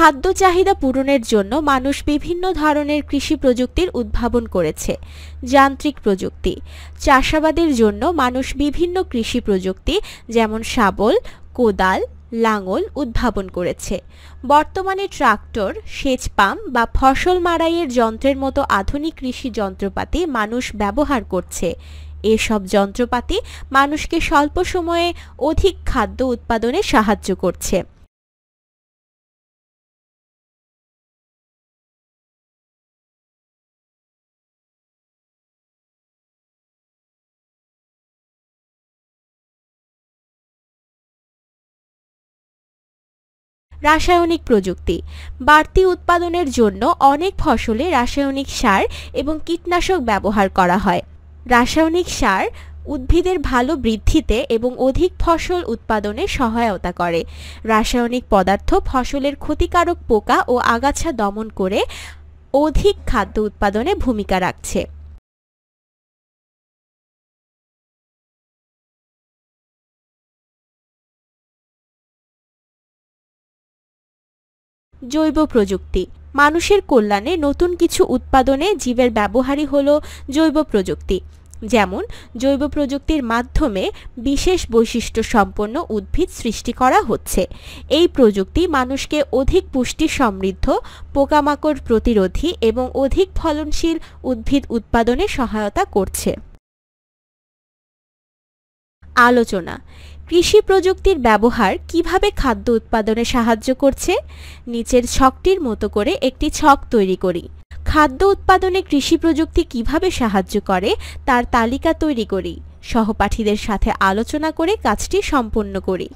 খাদ্য চাহিদা পূরণের জন্য মানুষ বিভিন্ন ধরনের কৃষি প্রযুক্তির উদ্ভাবন করেছে যান্ত্রিক প্রযুক্তি চাষাবাদের জন্য মানুষ বিভিন্ন কৃষি প্রযুক্তি যেমন শাবল কোদাল লাঙল উদ্ভাবন করেছে বর্তমানে ট্রাক্টর সেচ পাম্প বা ফসল মাড়াইয়ের যন্ত্রের মতো আধুনিক কৃষি যন্ত্রপাতি মানুষ ব্যবহার করছে এসব যন্ত্রপাতি মানুষকে স্বল্প সময়ে অধিক খাদ্য উৎপাদনে সাহায্য করছে রাসায়নিক প্রযুক্তি বাড়তি উৎপাদনের জন্য অনেক ফসলে রাসায়নিক সার এবং কীটনাশক ব্যবহার করা হয় রাসায়নিক সার উদ্ভিদের ভালো বৃদ্ধিতে এবং অধিক ফসল উৎপাদনে সহায়তা করে রাসায়নিক পদার্থ ফসলের ক্ষতিকারক পোকা ও আগাছা দমন করে অধিক খাদ্য উৎপাদনে ভূমিকা রাখছে জৈব প্রযুক্তি মানুষের কল্যাণে নতুন কিছু উৎপাদনে জীবের ব্যবহারই হল জৈব প্রযুক্তি যেমন জৈব প্রযুক্তির মাধ্যমে বিশেষ বৈশিষ্ট্য সম্পন্ন উদ্ভিদ সৃষ্টি করা হচ্ছে এই প্রযুক্তি মানুষকে অধিক পুষ্টি সমৃদ্ধ পোকামাকড় প্রতিরোধী এবং অধিক ফলনশীল উদ্ভিদ উৎপাদনে সহায়তা করছে আলোচনা কৃষি প্রযুক্তির ব্যবহার কিভাবে খাদ্য উৎপাদনে সাহায্য করছে নিচের ছকটির মতো করে একটি ছক তৈরি করি খাদ্য উৎপাদনে কৃষি প্রযুক্তি কিভাবে সাহায্য করে তার তালিকা তৈরি করি সহপাঠীদের সাথে আলোচনা করে কাজটি সম্পন্ন করি